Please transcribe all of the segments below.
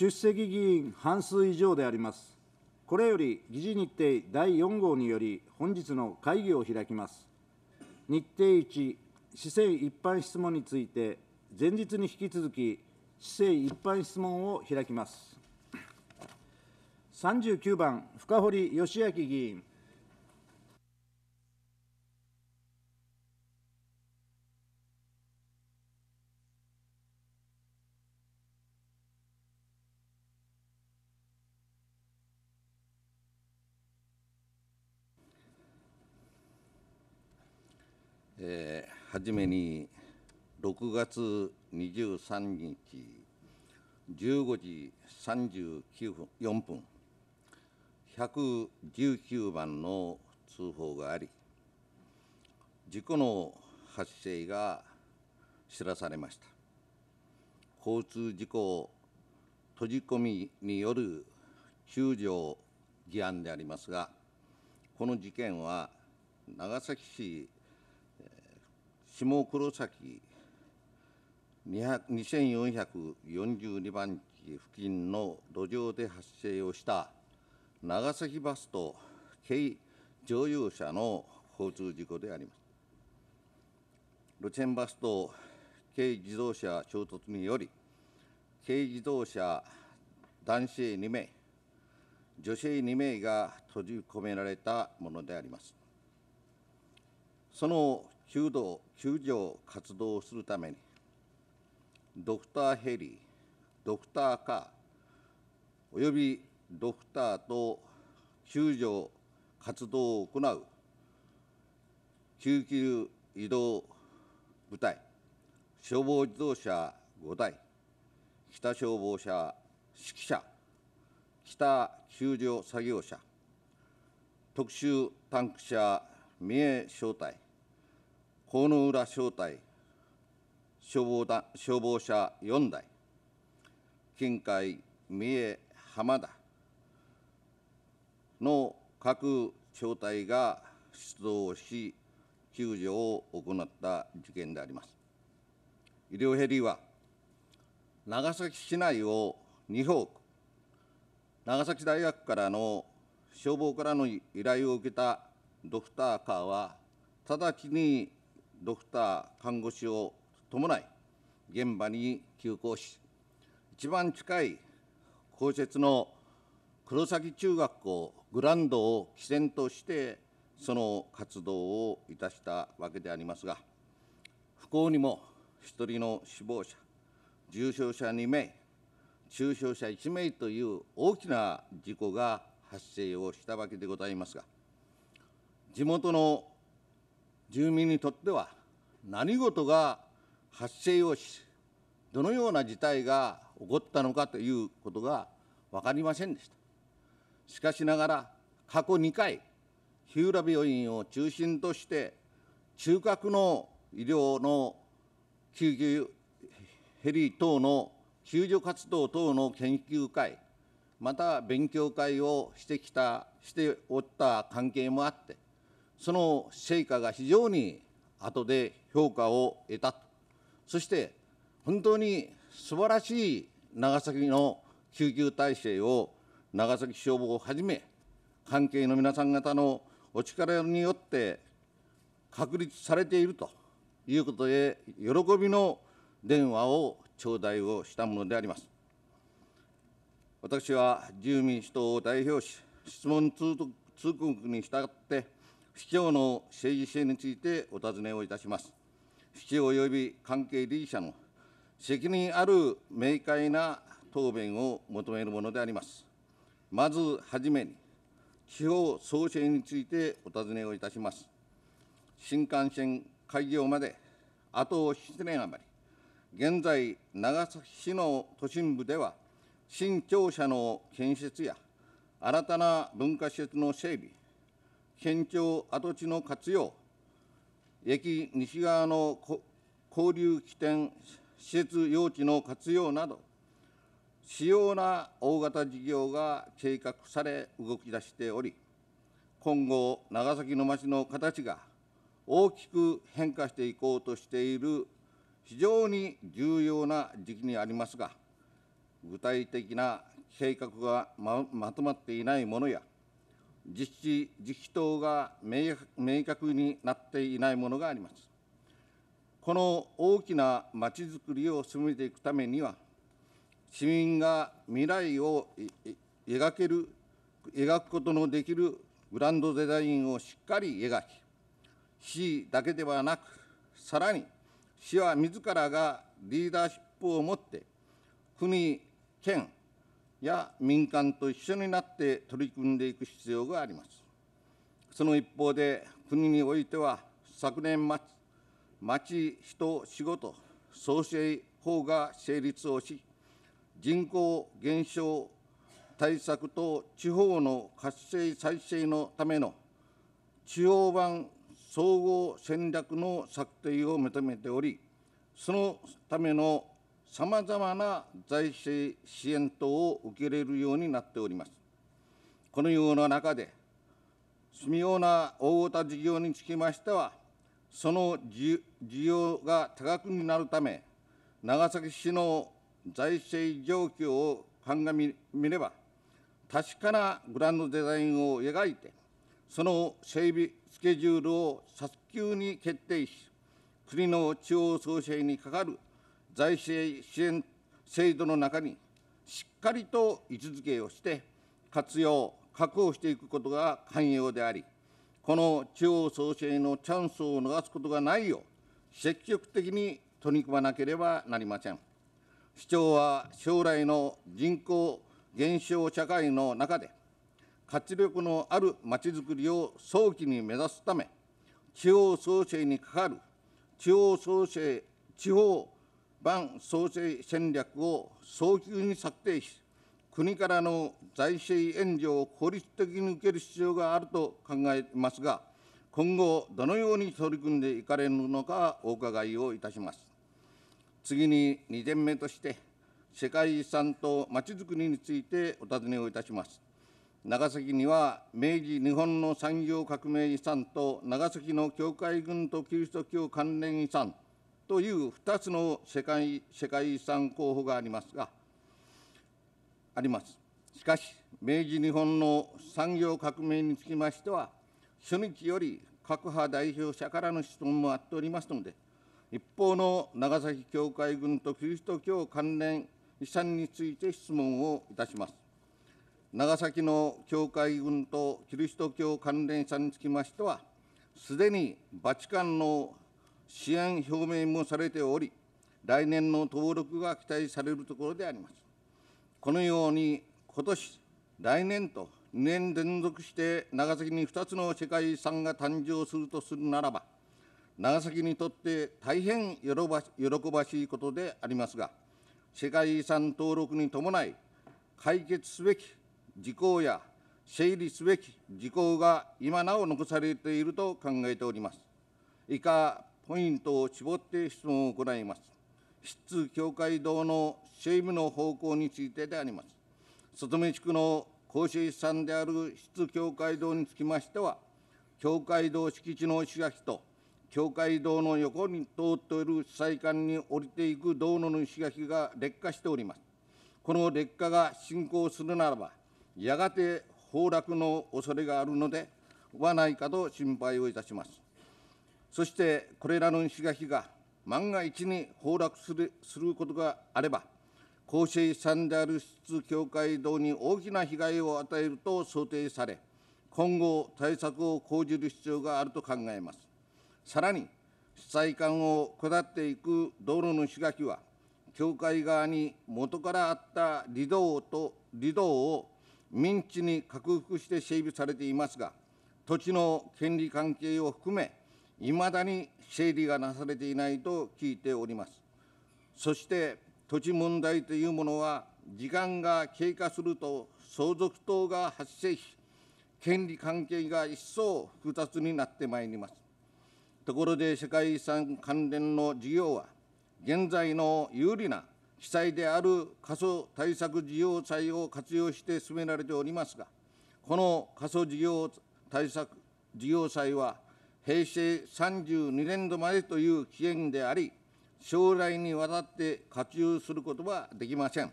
出席議員半数以上であります。これより議事日程第4号により、本日の会議を開きます。日程1、市政一般質問について、前日に引き続き、市政一般質問を開きます。39番、深堀義明議員。初じめに6月23日15時39分4分119番の通報があり事故の発生が知らされました交通事故閉じ込みによる救助議案でありますがこの事件は長崎市下黒崎2442番地付近の路上で発生をした長崎バスと軽乗用車の交通事故であります。路線バスと軽自動車衝突により、軽自動車男性2名、女性2名が閉じ込められたものであります。その弓道救助活動をするためにドクターヘリドクターカーおよびドクターと救助活動を行う救急移動部隊消防自動車5台北消防車指揮車北救助作業車特殊タンク車三重小隊法の浦招待消防だ消防車4台近海三重浜田の各小隊が出動し救助を行った事件であります医療ヘリは長崎市内を2方長崎大学からの消防からの依頼を受けたドクターカーは直ちにドクター、看護師を伴い、現場に急行し、一番近い公設の黒崎中学校グランドを起点として、その活動をいたしたわけでありますが、不幸にも1人の死亡者、重症者2名、中傷者1名という大きな事故が発生をしたわけでございますが、地元の住民にとっては何事が発生をし、どのような事態が起こったのかということが分かりませんでした。しかしながら、過去2回、日浦病院を中心として、中核の医療の救急ヘリ等の救助活動等の研究会、また勉強会をしてきた、しておった関係もあって、その成果が非常に後で評価を得たと、そして本当に素晴らしい長崎の救急体制を長崎消防をはじめ、関係の皆さん方のお力によって確立されているということで、喜びの電話を頂戴をしたものであります。私は自由民主党を代表し、質問通告に従って、市長の政治性についてお尋ねをいたします。市長及び関係理事者の責任ある明快な答弁を求めるものであります。まずはじめに、地方創生についてお尋ねをいたします。新幹線開業まであと7年余り、現在、長崎市の都心部では、新庁舎の建設や新たな文化施設の整備、県庁跡地の活用、駅西側の交流起点、施設用地の活用など、主要な大型事業が計画され動き出しており、今後、長崎の町の形が大きく変化していこうとしている非常に重要な時期にありますが、具体的な計画がまとまっていないものや、実施自費等が明確になっていないものがあります。この大きなまちづくりを進めていくためには、市民が未来を描ける、描くことのできるブランドデザインをしっかり描き、市だけではなく、さらに市は自らがリーダーシップを持って、国、県、や民間と一緒になって取り組んでいく必要があります。その一方で、国においては、昨年末、町、人、仕事、創生法が成立をし、人口減少対策と地方の活性再生のための地方版総合戦略の策定を求めており、そのためのさまざまな財政支援等を受けれるようになっております。このような中で、住ような大型事業につきましては、その需要が多額になるため、長崎市の財政状況を鑑みれば、確かなグランドデザインを描いて、その整備スケジュールを早急に決定し、国の地方創生にかかる財政支援制度の中にしっかりと位置づけをして、活用、確保していくことが肝要であり、この地方創生のチャンスを逃すことがないよう、積極的に取り組まなければなりません。市長は将来の人口減少社会の中で、活力のあるまちづくりを早期に目指すため、地方創生にかかる地方創生、地方万創生戦略を早急に策定し、国からの財政援助を効率的に受ける必要があると考えますが、今後、どのように取り組んでいかれるのかお伺いをいたします。次に2点目として、世界遺産とまちづくりについてお尋ねをいたします。長崎には明治日本の産業革命遺産と長崎の教会群とキリスト教関連遺産という2つの世界世界遺産候補がありますが、あります。しかし、明治日本の産業革命につきましては、初日より各派代表者からの質問もあっておりますので、一方の長崎教会軍とキリスト教関連遺産について質問をいたします。長崎の教会軍とキリスト教関連遺産につきましては、すでにバチカンの支援表明もされており、来年の登録が期待されるところであります。このように、ことし、来年と2年連続して長崎に2つの世界遺産が誕生するとするならば、長崎にとって大変喜ばしいことでありますが、世界遺産登録に伴い、解決すべき事項や整理すべき事項が今なお残されていると考えております。以下、ポイントを絞って質問を行います。質協会堂の整備の方向についてであります。外目地区の公衆資産である質協会堂につきましては、協会堂敷地の石垣と、教会堂の横に通っている災館に降りていく道路の石垣が劣化しております。この劣化が進行するならば、やがて崩落の恐れがあるのではないかと心配をいたします。そしてこれらの石垣が万が一に崩落するすることがあれば、公正遺産である質教会堂に大きな被害を与えると想定され、今後、対策を講じる必要があると考えます。さらに、被災管を下っていく道路の石垣は、教会側に元からあった離道と離道を民地に拡幅して整備されていますが、土地の権利関係を含め、いまだに整理がなされていないと聞いております。そして土地問題というものは、時間が経過すると相続等が発生し、権利関係が一層複雑になってまいります。ところで世界遺産関連の事業は、現在の有利な記載である過疎対策事業債を活用して進められておりますが、この過疎事業対策事業債は、平成32年度までという期限であり、将来にわたって活用することはできません。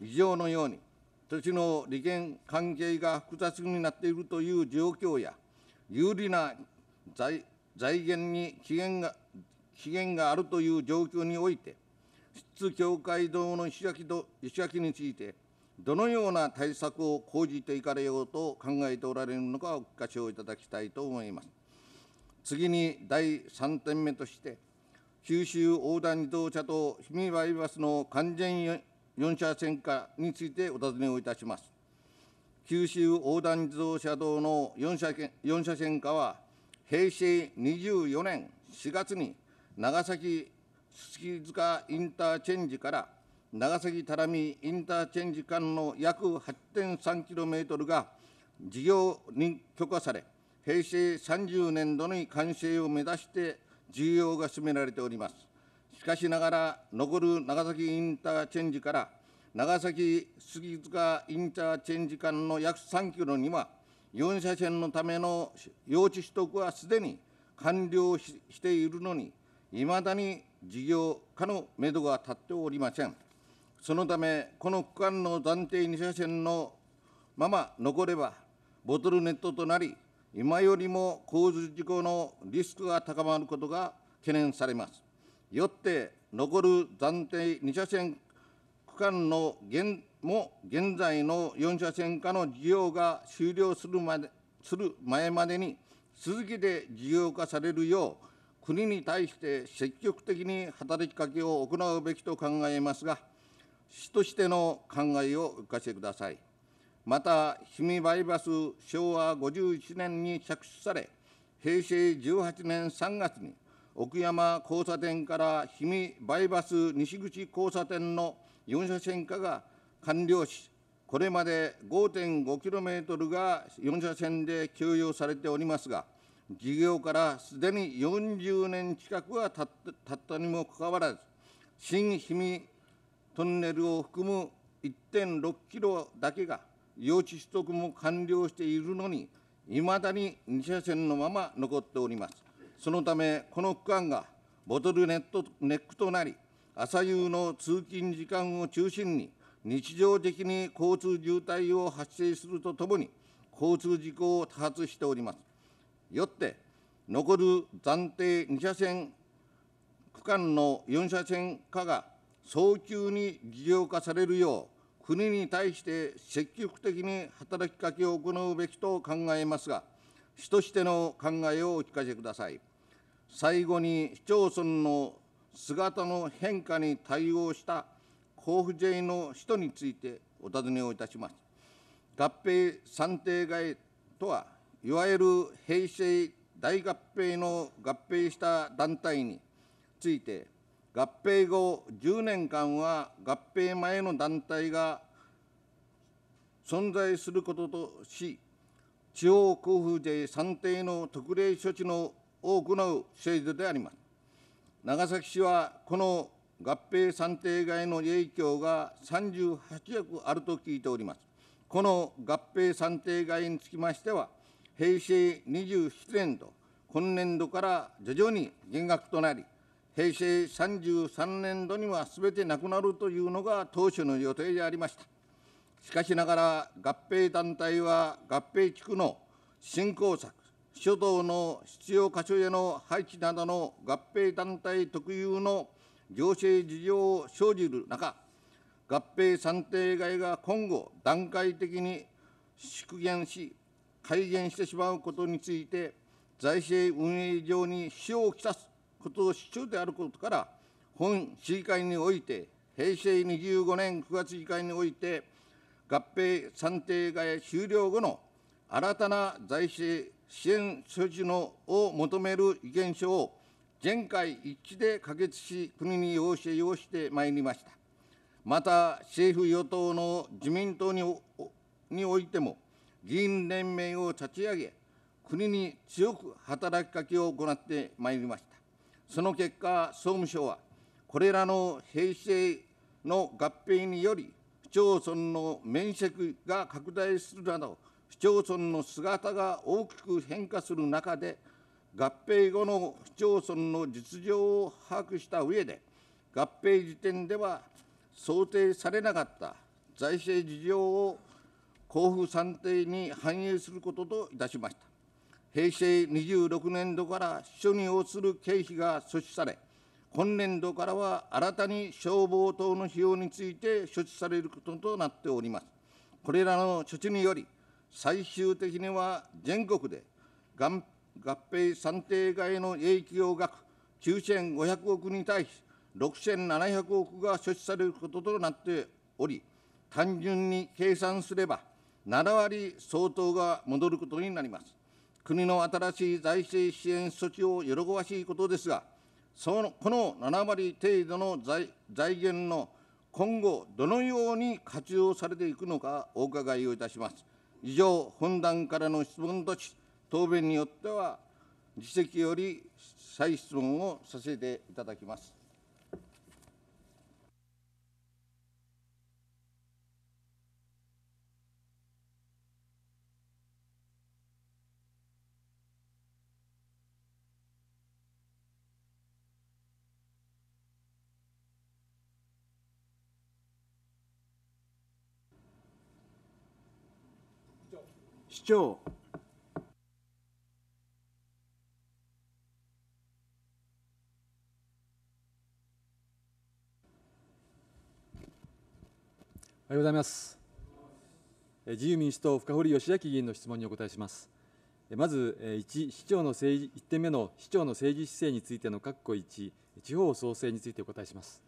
以上のように、土地の利権関係が複雑になっているという状況や、有利な財財源に期限が期限があるという状況において、質協会堂の石垣と石垣について、どのような対策を講じていかれようと考えておられるのか、お聞かせをいただきたいと思います。次に第3点目として、九州横断自動車と氷見バイパスの完全4車線化についてお尋ねをいたします。九州横断自動車道の4車 ,4 車線化は、平成24年4月に長崎月塚インターチェンジから長崎多良見インターチェンジ間の約8.3キロメートルが事業に許可され、平成30年度に完成を目指して需要が進められております。しかしながら、残る長崎インターチェンジから長崎杉塚インターチェンジ間の約3キロには、4車線のための用地取得はすでに完了しているのに、いまだに事業化のめどが立っておりません。そのため、この区間の暫定2車線のまま残れば、ボトルネットとなり、今よりも交通事故のリスクが高まることが懸念されます。よって、残る暫定2車線区間の現も現在の4車線化の事業が終了するまでする前までに、続きで事業化されるよう、国に対して積極的に働きかけを行うべきと考えますが、市としての考えをお聞かせください。また、氷見バイパス昭和51年に着手され、平成18年3月に奥山交差点から氷見バイパス西口交差点の4車線化が完了し、これまで 5.5km が4車線で休養されておりますが、事業からすでに40年近くはたったにもかかわらず、新氷見トンネルを含む1.6キロだけが用地取得も完了しているのに、いまだに2車線のまま残っております。そのため、この区間がボトルネットネックとなり、朝夕の通勤時間を中心に、日常的に交通渋滞を発生するとともに、交通事故を多発しております。よって、残る暫定2車線区間の4車線化が早急に事業化されるよう、国に対して積極的に働きかけを行うべきと考えますが、市としての考えをお聞かせください。最後に市町村の姿の変化に対応した交付税の使途についてお尋ねをいたします。合併算定外とは、いわゆる平成大合併の合併した団体について、合併後10年間は合併前の団体が存在することとし、地方交付税算定の特例処置の多くの制度であります。長崎市はこの合併算定外の影響が38億あると聞いております。この合併算定外につきましては、平成27年度、今年度から徐々に減額となり、平成33年度には全てなくなるというのが当初の予定でありました。しかしながら合併団体は合併地区の振興策、諸島の必要箇所への配置などの合併団体特有の行政事情を生じる中、合併算定外が今後、段階的に縮減し、改善してしまうことについて、財政運営上に支障をきたすことを主張であることから、本市議会において、平成25年9月議会において、合併算定外終了後の新たな財政支援措置のを求める意見書を全会一致で可決し、国に要請をしてまいりました。また、政府・与党の自民党ににおいても、議員連盟を立ち上げ、国に強く働きかけを行ってまいりました。その結果、総務省は、これらの平成の合併により、市町村の面積が拡大するなど、市町村の姿が大きく変化する中で、合併後の市町村の実情を把握した上で、合併時点では想定されなかった財政事情を交付算定に反映することといたしました。平成26年度から処に応する経費が措置され、今年度からは新たに消防等の費用について処置されることとなっております。これらの処置により、最終的には全国で合併算定外の影響額9500億に対し、6700億が処置されることとなっており、単純に計算すれば、7割相当が戻ることになります。国の新しい財政支援措置を喜ばしいことですが、そのこの7割程度の財財源の今後、どのように活用されていくのか、お伺いをいたします。以上、本段からの質問とし、答弁によっては、自席より再質問をさせていただきます。長おはようございます自由民主党深堀義明議員の質問にお答えしますまず1市長の政治1点目の市長の政治姿勢についての括弧1地方創生についてお答えします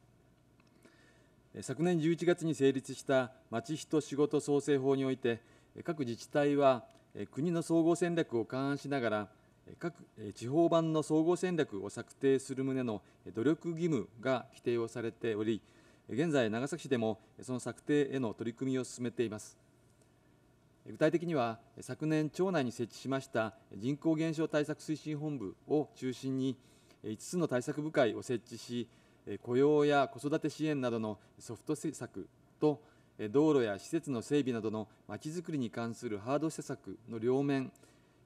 昨年11月に成立した町人仕事創生法において各自治体は国の総合戦略を勘案しながら各地方版の総合戦略を策定する旨の努力義務が規定をされており現在長崎市でもその策定への取り組みを進めています具体的には昨年町内に設置しました人口減少対策推進本部を中心に5つの対策部会を設置し雇用や子育て支援などのソフト施策と道路や施設の整備などのまちづくりに関するハード施策の両面、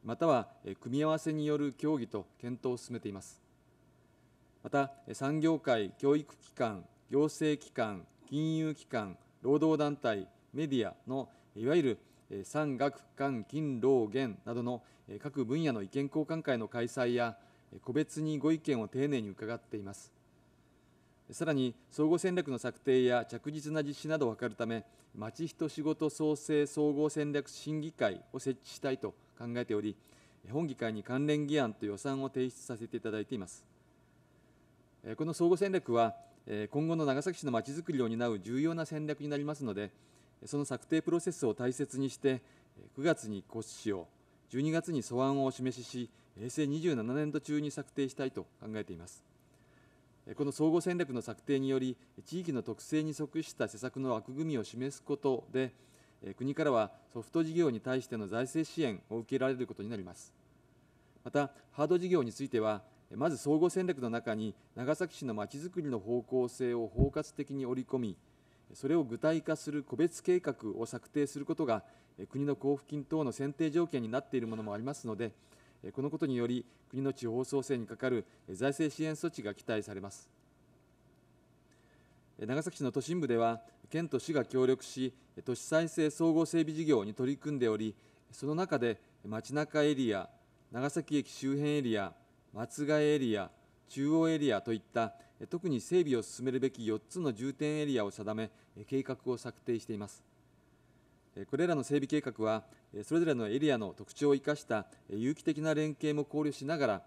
または組み合わせによる協議と検討を進めています。また、産業界、教育機関、行政機関、金融機関、労働団体、メディアのいわゆる産学官勤労源などの各分野の意見交換会の開催や個別にご意見を丁寧に伺っています。さらに総合戦略の策定や着実な実施などを図るため、町人仕事創生総合戦略審議会を設置したいと考えており、本議会に関連議案と予算を提出させていただいています。この総合戦略は、今後の長崎市のまちづくりを担う重要な戦略になりますので、その策定プロセスを大切にして、9月に骨子を、12月に素案をお示しし、平成27年度中に策定したいと考えています。この総合戦略の策定により、地域の特性に即した施策の枠組みを示すことで、国からはソフト事業に対しての財政支援を受けられることになります。また、ハード事業については、まず総合戦略の中に長崎市のまちづくりの方向性を包括的に織り込み、それを具体化する個別計画を策定することが、国の交付金等の選定条件になっているものもありますので、このことにより国の地方創生にかかる財政支援措置が期待されます長崎市の都心部では県と市が協力し都市再生総合整備事業に取り組んでおりその中で街中エリア長崎駅周辺エリア松ヶ江エリア中央エリアといった特に整備を進めるべき4つの重点エリアを定め計画を策定していますこれらの整備計画は、それぞれのエリアの特徴を生かした有機的な連携も考慮しながら、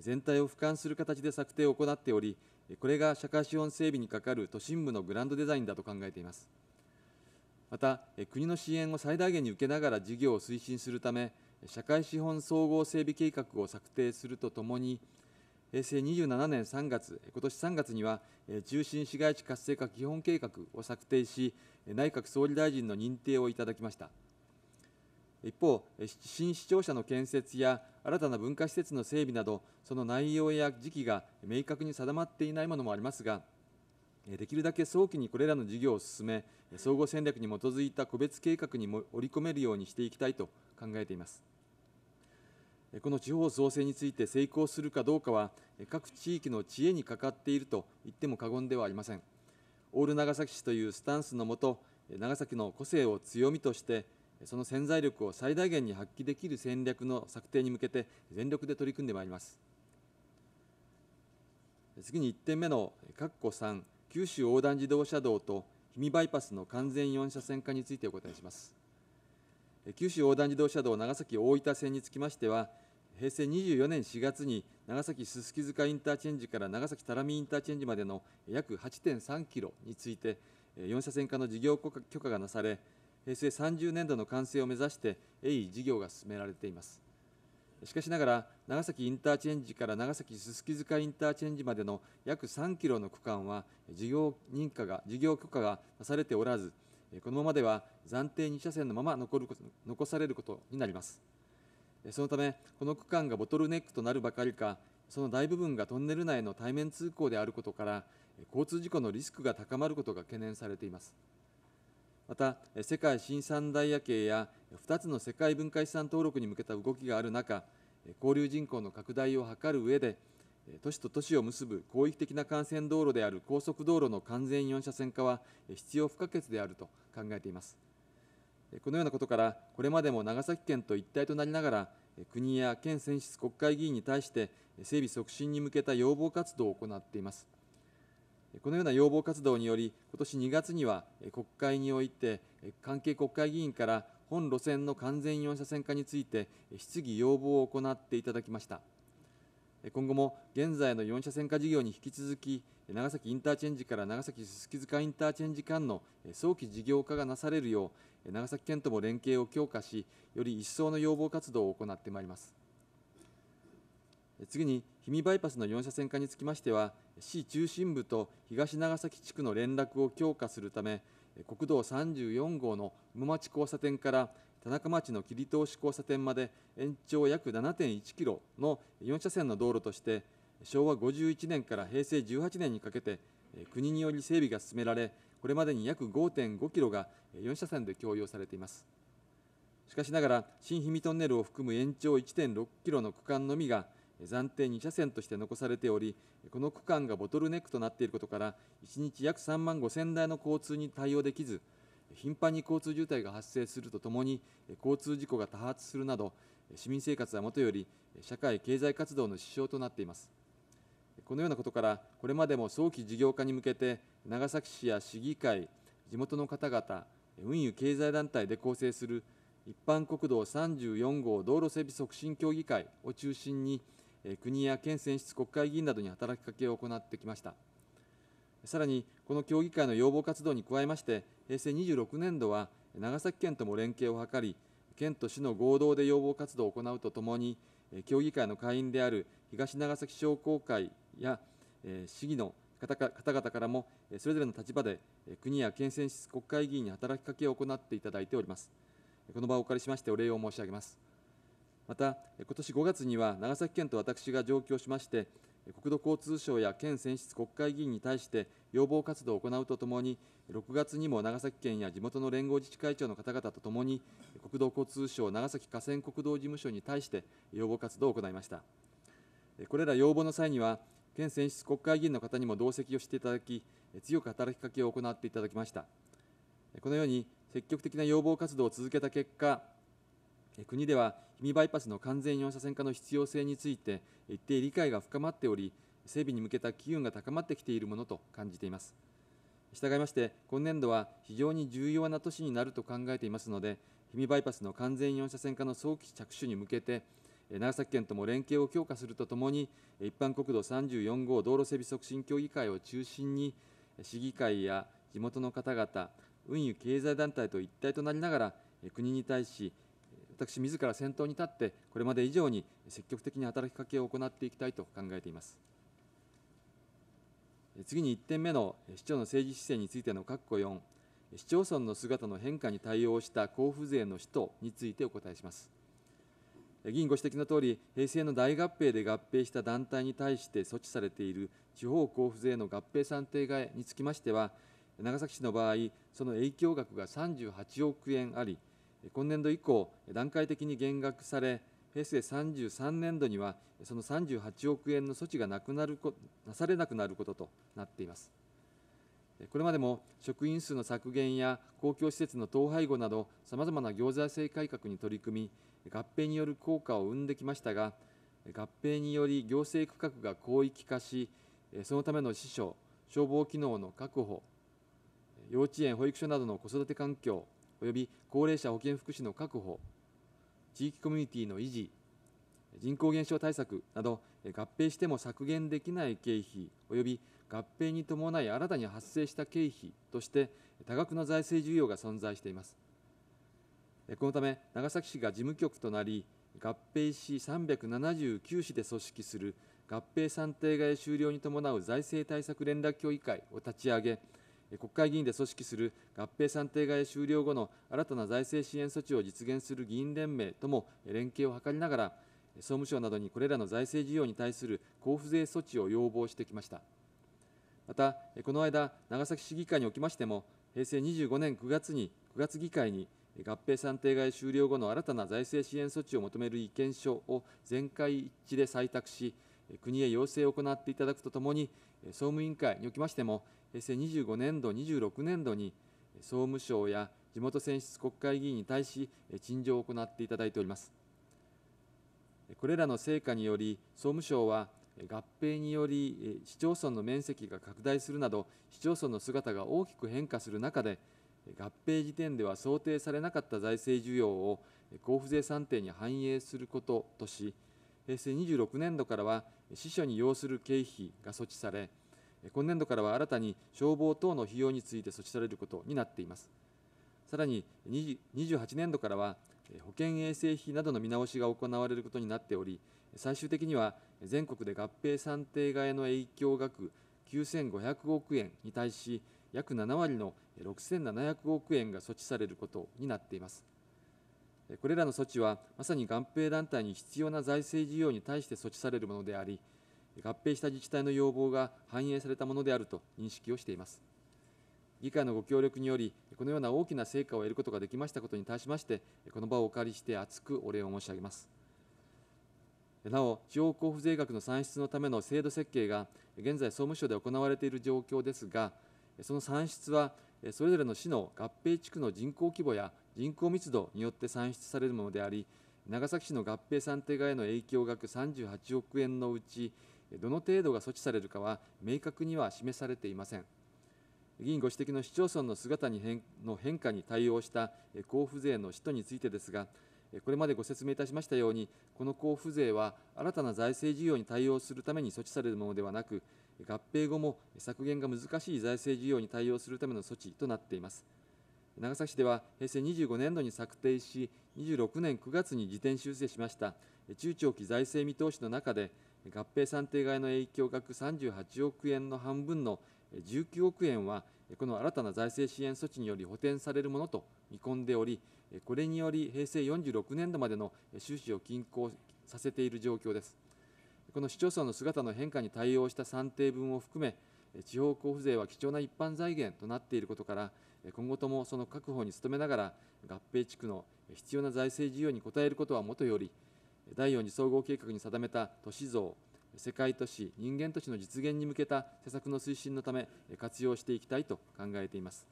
全体を俯瞰する形で策定を行っており、これが社会資本整備にかかる都心部のグランドデザインだと考えています。また、国の支援を最大限に受けながら事業を推進するため、社会資本総合整備計画を策定するとともに、平成27年3月、今年3月には、中心市街地活性化基本計画を策定し、内閣総理大臣の認定をいただきました。一方、新市庁舎の建設や新たな文化施設の整備など、その内容や時期が明確に定まっていないものもありますが、できるだけ早期にこれらの事業を進め、総合戦略に基づいた個別計画にも織り込めるようにしていきたいと考えています。この地方創生について成功するかどうかは、各地域の知恵にかかっていると言っても過言ではありません。オール長崎市というスタンスのもと、長崎の個性を強みとして、その潜在力を最大限に発揮できる戦略の策定に向けて、全力で取り組んでまいります。次に1点目の、括弧3、九州横断自動車道と氷見バイパスの完全4車線化についてお答えします。九州横断自動車道長崎大分線につきましては、平成24年4月に長崎すすき塚インターチェンジから長崎多良みインターチェンジまでの約8.3キロについて、4車線化の事業許可がなされ、平成30年度の完成を目指して、鋭意事業が進められています。しかしながら、長崎インターチェンジから長崎すすき塚インターチェンジまでの約3キロの区間は、事業認可が、事業許可がなされておらず、このままでは暫定2車線のまま残る残されることになります。そのためこの区間がボトルネックとなるばかりかその大部分がトンネル内の対面通行であることから交通事故のリスクが高まることが懸念されていますまた世界新三大夜景や2つの世界文化遺産登録に向けた動きがある中交流人口の拡大を図る上で都市と都市を結ぶ広域的な幹線道路である高速道路の完全4車線化は必要不可欠であると考えていますこのようなことから、これまでも長崎県と一体となりながら、国や県選出国会議員に対して、整備促進に向けた要望活動を行っています。このような要望活動により、今年2月には国会において、関係国会議員から本路線の完全4車線化について、質疑要望を行っていただきました。今後も現在の4車線化事業に引き続き、長崎インターチェンジから長崎すすき塚インターチェンジ間の早期事業化がなされるよう、長崎県とも連携を強化し、より一層の要望活動を行ってまいります。次に、氷見バイパスの4車線化につきましては、市中心部と東長崎地区の連絡を強化するため、国道34号の馬町交差点から田中町の切通し交差点まで延長約7.1キロの4車線の道路として、昭和51年から平成18年にかけて、国により整備が進められ、これまでに約5.5キロが4車線で供用されています。しかしながら、新氷見トンネルを含む延長1.6キロの区間のみが、暫定2車線として残されており、この区間がボトルネックとなっていることから、1日約3万5000台の交通に対応できず、頻繁に交通渋滞が発生するとともに、交通事故が多発するなど、市民生活はもとより、社会経済活動の支障となっています。このようなことから、これまでも早期事業化に向けて、長崎市や市議会、地元の方々、運輸経済団体で構成する一般国道34号道路整備促進協議会を中心に、国や県選出国会議員などに働きかけを行ってきました。さらに、この協議会の要望活動に加えまして、平成26年度は長崎県とも連携を図り、県と市の合同で要望活動を行うとともに、協議会の会員である東長崎商工会や、え市議の方々からも、それぞれの立場で国や県選出国会議員に働きかけを行っていただいております。この場をお借りしましてお礼を申し上げます。また、今年5月には長崎県と私が上京しまして、国土交通省や県選出国会議員に対して要望活動を行うとともに、6月にも長崎県や地元の連合自治会長の方々とともに、国土交通省長崎河川国道事務所に対して要望活動を行いました。これら要望の際には、県選出国会議員の方にも同席をしていただき、強く働きかけを行っていただきました。このように積極的な要望活動を続けた結果、国では氷見バイパスの完全4車線化の必要性について、一定理解が深まっており、整備に向けた機運が高まってきているものと感じています。従いまして、今年度は非常に重要な年になると考えていますので、氷見バイパスの完全4車線化の早期着手に向けて、長崎県とも連携を強化するとともに、一般国道34号道路整備促進協議会を中心に、市議会や地元の方々、運輸経済団体と一体となりながら、国に対し、私自ら先頭に立って、これまで以上に積極的に働きかけを行っていきたいと考えています。次に1点目の市長の政治姿勢についての括弧4、市町村の姿の変化に対応した交付税の使途についてお答えします。議員ご指摘のとおり、平成の大合併で合併した団体に対して措置されている地方交付税の合併算定外につきましては、長崎市の場合、その影響額が38億円あり、今年度以降、段階的に減額され、平成33年度には、その38億円の措置がなくなるなされなくなることとなっています。これまでも職員数の削減や公共施設の統廃合など、さまざまな行財政改革に取り組み、合併による効果を生んできましたが合併により行政区画が広域化しそのための支所消防機能の確保幼稚園保育所などの子育て環境及び高齢者保健福祉の確保地域コミュニティの維持人口減少対策など合併しても削減できない経費及び合併に伴い新たに発生した経費として多額の財政需要が存在していますこのため長崎市が事務局となり合併市379市で組織する合併算定外終了に伴う財政対策連絡協議会を立ち上げ国会議員で組織する合併算定外終了後の新たな財政支援措置を実現する議員連盟とも連携を図りながら総務省などにこれらの財政事業に対する交付税措置を要望してきましたまたこの間長崎市議会におきましても平成25年9月に9月議会に合併算定外終了後の新たな財政支援措置を求める意見書を全会一致で採択し、国へ要請を行っていただくとともに、総務委員会におきましても、平成25年度、26年度に総務省や地元選出国会議員に対し、陳情を行っていただいております。これらの成果により、総務省は合併により市町村の面積が拡大するなど、市町村の姿が大きく変化する中で、合併時点では想定されなかった財政需要を交付税算定に反映することとし、平成26年度からは支所に要する経費が措置され、今年度からは新たに消防等の費用について措置されることになっています。さらに28年度からは保険衛生費などの見直しが行われることになっており、最終的には全国で合併算定替えの影響額9500億円に対し、約7割の6700億円が措置されることになっています。これらの措置は、まさに合併団体に必要な財政需要に対して措置されるものであり、合併した自治体の要望が反映されたものであると認識をしています。議会のご協力により、このような大きな成果を得ることができましたことに対しまして、この場をお借りして厚くお礼を申し上げます。なお、地方交付税額の算出のための制度設計が、現在、総務省で行われている状況ですが、その算出はそれぞれの市の合併地区の人口規模や人口密度によって算出されるものであり長崎市の合併算定側への影響額38億円のうちどの程度が措置されるかは明確には示されていません議員ご指摘の市町村の姿に変の変化に対応した交付税の使途についてですがこれまでご説明いたしましたようにこの交付税は新たな財政事業に対応するために措置されるものではなく合併後も削減が難しい財政需要に対応するための措置となっています。長崎市では平成25年度に策定し、26年9月に時点修正しました中長期財政見通しの中で、合併算定外の影響額38億円の半分の19億円は、この新たな財政支援措置により補填されるものと見込んでおり、これにより平成46年度までの収支を均衡させている状況です。この市町村の姿の変化に対応した算定分を含め、地方交付税は貴重な一般財源となっていることから、今後ともその確保に努めながら、合併地区の必要な財政需要に応えることはもとより、第4次総合計画に定めた都市像、世界都市、人間都市の実現に向けた施策の推進のため、活用していきたいと考えています。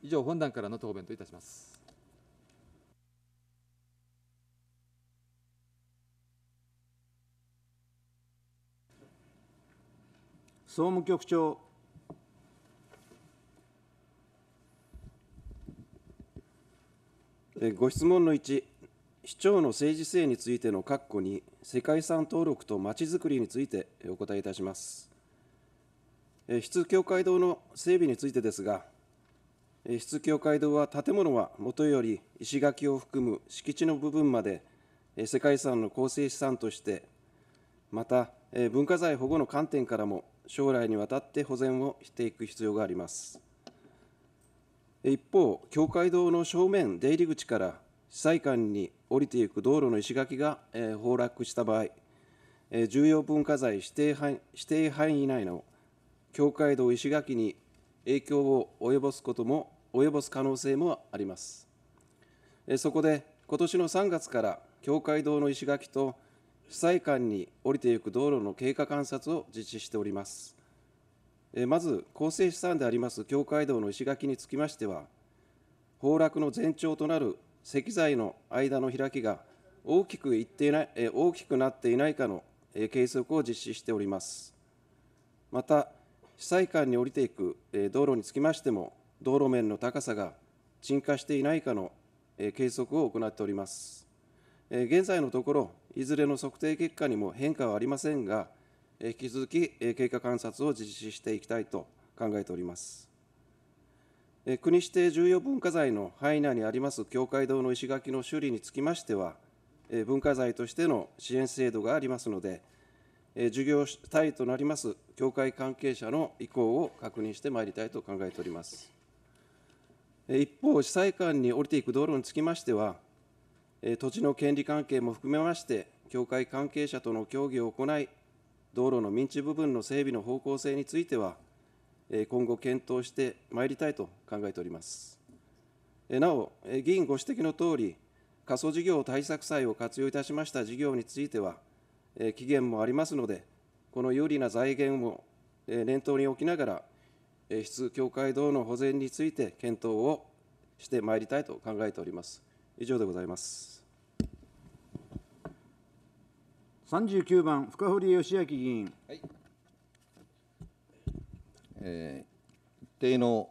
以上、本団からの答弁といたします。総務局長。ご質問の1、市長の政治性についての括弧に、世界遺産登録とまちづくりについてお答えいたします。出教会堂の整備についてですが、出教会堂は建物はもとより石垣を含む敷地の部分まで世界遺産の構成資産として、また文化財保護の観点からも将来にわたって保全をしていく必要があります。一方、教会堂の正面出入り口から被災間に降りていく道路の石垣が、え崩落した場合、え重要文化財指定範指定範囲内の教会堂石垣に影響を及ぼすことも及ぼす可能性もあります。えそこで今年の3月から教会堂の石垣と被災間に降りていく道路の経過観察を実施しております。まず、構成資産であります境界道の石垣につきましては、崩落の前兆となる石材の間の開きが大きくいってない大きくなっていないかの計測を実施しております。また、被災間に降りていく道路につきましても、道路面の高さが沈下していないかの計測を行っております。現在のところ、いずれの測定結果にも変化はありませんが、引き続き経過観察を実施していきたいと考えております。国指定重要文化財の範囲内にあります教会堂の石垣の修理につきましては、文化財としての支援制度がありますので、事業体となります教会関係者の意向を確認してまいりたいと考えております。一方、被災間に降りていく道路につきましては、土地の権利関係も含めまして、協会関係者との協議を行い、道路の民地部分の整備の方向性については、今後検討してまいりたいと考えております。なお、議員ご指摘のとおり、過疎事業対策債を活用いたしました事業については、期限もありますので、この有利な財源を念頭に置きながら、質協会道の保全について検討をしてまいりたいと考えております。以上でございます。39番、深堀義明議員。はいえー、一定の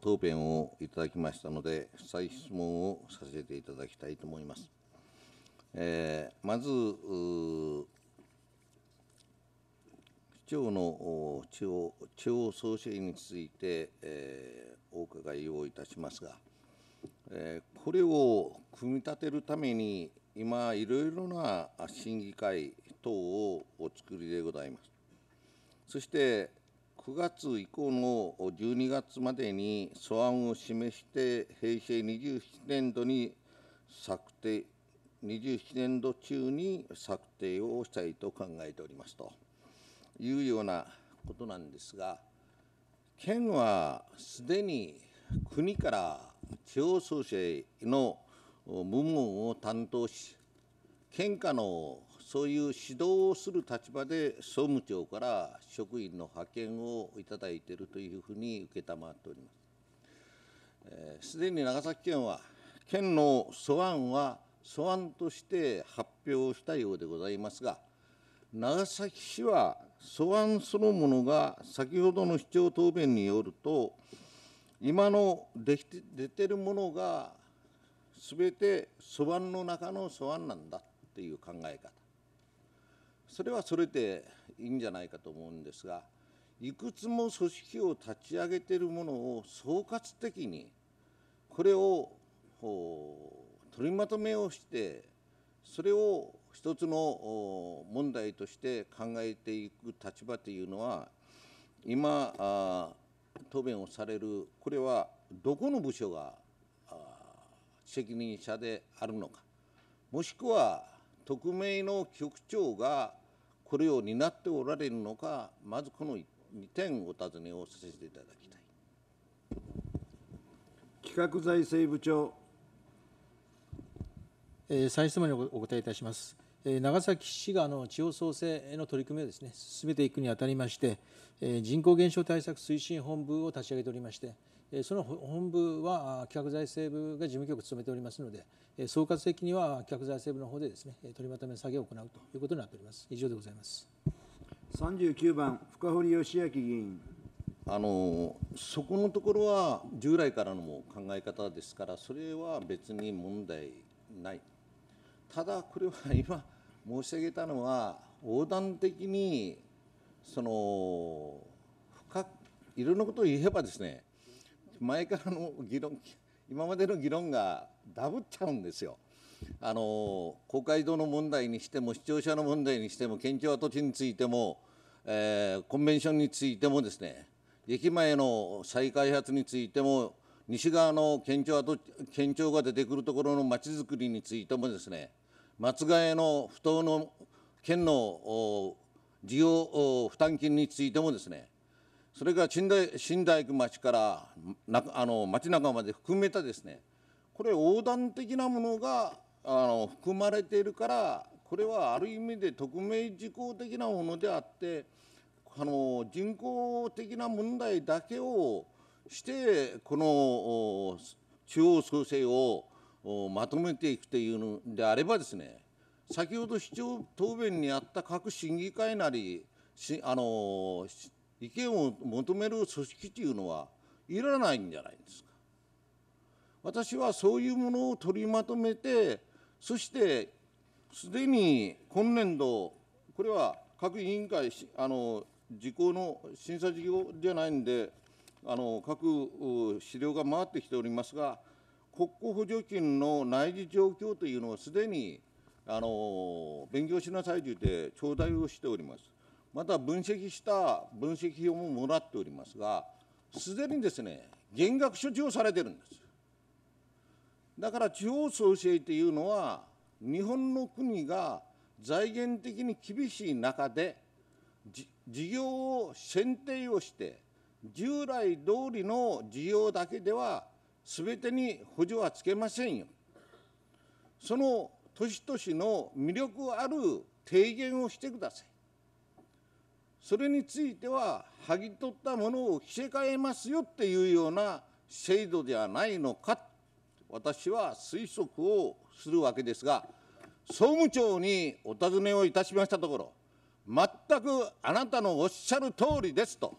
答弁をいただきましたので、再質問をさせていただきたいと思います。えー、まず、市長のお地方地方創生について、えー、お伺いをいたしますが、えこれを組み立てるために今いろいろな審議会等をお作りでございます。そして9月以降の12月までに素案を示して平成27年度に策定27年度中に策定をしたいと考えておりますというようなことなんですが県はすでに国から地方創生の部門を担当し、県下のそういう指導をする立場で総務庁から職員の派遣をいただいているというふうに承っております。す、で、に長崎県は、県の素案は素案として発表したようでございますが、長崎市は素案そのものが先ほどの市長答弁によると、今のできて出てるものが全て素案の中の素案なんだっていう考え方それはそれでいいんじゃないかと思うんですがいくつも組織を立ち上げているものを総括的にこれを取りまとめをしてそれを一つの問題として考えていく立場というのは今あ答弁をされる、これはどこの部署が責任者であるのか、もしくは匿名の局長がこれを担っておられるのか、まずこの2点お尋ねをさせていただきたい。企画財政部長。えー、再質問にお答えいたします。長崎市がの地方創生への取り組みをです、ね、進めていくにあたりまして、人口減少対策推進本部を立ち上げておりましてその本部は企画財政部が事務局を務めておりますので総括的には企画財政部の方でですね取りまとめ作業を行うということになっております以上でございます39番深堀義明議員あのそこのところは従来からのも考え方ですからそれは別に問題ないただこれは今申し上げたのは横断的にその深いろんなことを言えばですね前からの議論今までの議論がダブっちゃうんですよ。あの公会堂の問題にしても視聴者の問題にしても県庁跡地についても、えー、コンベンションについてもですね駅前の再開発についても西側の県庁跡県庁が出てくるところのまちづくりについてもですね松ヶ谷の不当の県の事業負担金についてもですね、それから新大新大工町からなあの町中まで含めたですね、これ横断的なものがあの含まれているから、これはある意味で匿名事項的なものであって、あの人口的な問題だけをしてこの地方創生をまとめていくというのであればですね先ほど市長答弁にあった各審議会なり、あの意見を求める組織というのはいらないんじゃないですか。私はそういうものを取りまとめて、そしてすでに今年度、これは各委員会、あの事項の審査事業じゃないんで、あの各資料が回ってきておりますが、国庫補助金の内需状況というのはすでにあの勉強しなさいと言って頂戴をしております。また分析した分析表ももらっておりますが、すでにですね、減額処置をされてるんです。だから地方創生というのは、日本の国が財源的に厳しい中で、事業を選定をして、従来通りの事業だけでは、すべてに補助はつけませんよ。その都市都市の魅力ある提言をしてください。それについては、剥ぎ取ったものを着せ替えますよっていうような制度ではないのか、私は推測をするわけですが、総務庁にお尋ねをいたしましたところ、全くあなたのおっしゃる通りですと